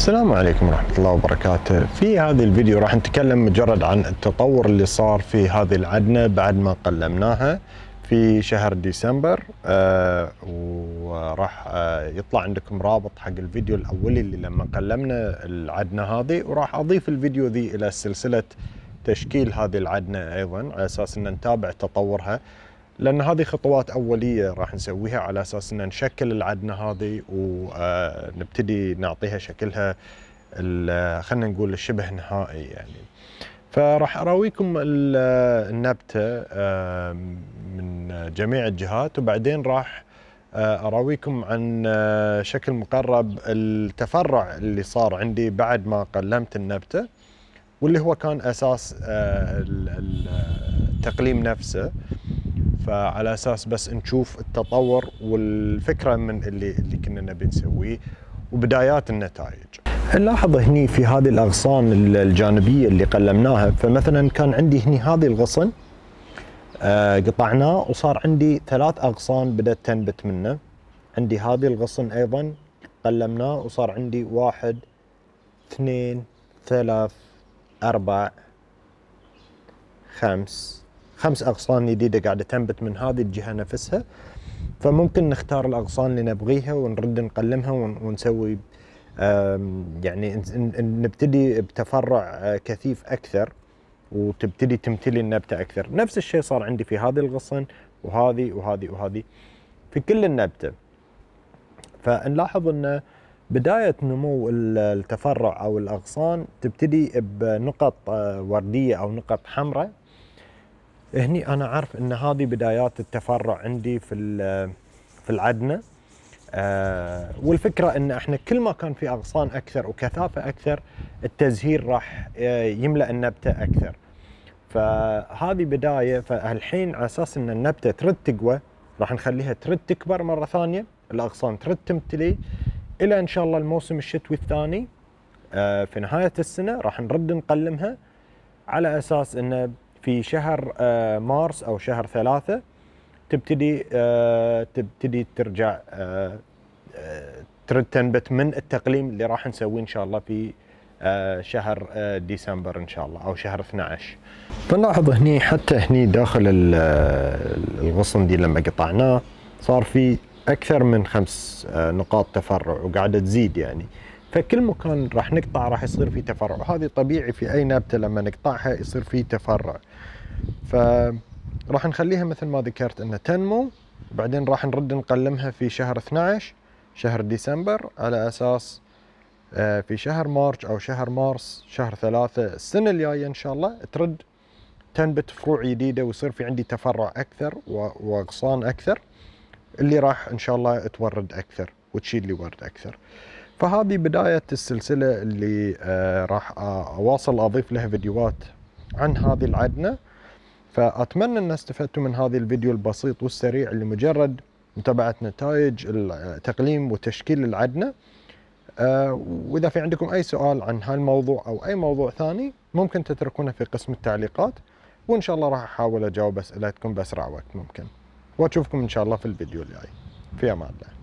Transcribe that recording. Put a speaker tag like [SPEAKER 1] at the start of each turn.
[SPEAKER 1] السلام عليكم ورحمة الله وبركاته في هذا الفيديو راح نتكلم مجرد عن التطور اللي صار في هذه العدنة بعد ما قلمناها في شهر ديسمبر آه وراح آه يطلع عندكم رابط حق الفيديو الأولي اللي لما قلمنا العدنة هذه وراح أضيف الفيديو ذي إلى سلسلة تشكيل هذه العدنة أيضا على أساس أن نتابع تطورها لان هذه خطوات اوليه راح نسويها على اساس ان نشكل العدنه هذه ونبتدي آه، نعطيها شكلها آه، خلينا نقول الشبه نهائي يعني فراح اراويكم آه، النبته من جميع الجهات وبعدين راح اراويكم عن شكل مقرب التفرع اللي صار عندي بعد ما قلمت النبته واللي هو كان اساس التقليم نفسه فعلى اساس بس نشوف التطور والفكره من اللي اللي كنا نبي نسويه وبدايات النتائج. نلاحظ هني في هذه الاغصان الجانبيه اللي قلمناها فمثلا كان عندي هني هذه الغصن آه، قطعناه وصار عندي ثلاث اغصان بدات تنبت منه. عندي هذه الغصن ايضا قلمناه وصار عندي واحد اثنين ثلاث اربع خمس خمس اغصان جديده قاعده تنبت من هذه الجهه نفسها فممكن نختار الاغصان اللي نبغيها ونرد نقلمها ونسوي يعني نبتدي بتفرع آه، كثيف اكثر وتبتدي تمتلي النبته اكثر نفس الشيء صار عندي في هذه الغصن وهذه وهذه وهذه في كل النبته فنلاحظ ان بدايه نمو التفرع او الاغصان تبتدي بنقط آه، ورديه او نقط حمراء هني انا عارف ان هذه بدايات التفرع عندي في في العدنه آه والفكره ان احنا كل ما كان في اغصان اكثر وكثافه اكثر التزهير راح آه، يملا النبته اكثر فهذه بدايه فالحين على اساس ان النبته ترد تقوى راح نخليها ترد تكبر مره ثانيه الاغصان ترد تمتلي الى ان شاء الله الموسم الشتوي الثاني آه في نهايه السنه راح نرد نقلمها على اساس انه في شهر آه، مارس او شهر ثلاثة تبتدي آه، تبتدي ترجع آه، ترد تنبت من التقليم اللي راح نسويه ان شاء الله في شهر ديسمبر ان شاء الله او شهر 12 فنلاحظ هني حتى هني داخل الغصن دي لما قطعناه صار في اكثر من خمس نقاط تفرع وقاعده تزيد يعني فكل مكان راح نقطع راح يصير في تفرع وهذه طبيعي في اي نبته لما نقطعها يصير في تفرع راح نخليها مثل ما ذكرت انها تنمو بعدين راح نرد نقلمها في شهر 12 شهر ديسمبر على اساس آه، في شهر مارس او شهر مارس شهر ثلاثة السنة الجاية ان شاء الله ترد تنبت فروع جديدة ويصير في عندي تفرع اكثر واغصان اكثر اللي راح ان شاء الله تورد اكثر وتشيل لي ورد اكثر. فهذه بداية السلسلة اللي آه، راح آه، أواصل أضيف لها فيديوهات عن هذه العدنة فأتمنى أن استفدتوا من هذا الفيديو البسيط والسريع لمجرد متابعة نتائج تقليم وتشكيل العدنة آه، وإذا في عندكم أي سؤال عن هالموضوع أو أي موضوع ثاني ممكن تتركونه في قسم التعليقات وإن شاء الله راح أحاول أجاوب أسئلتكم بأسرع وقت ممكن وأشوفكم إن شاء الله في الفيديو الجاي في أمان الله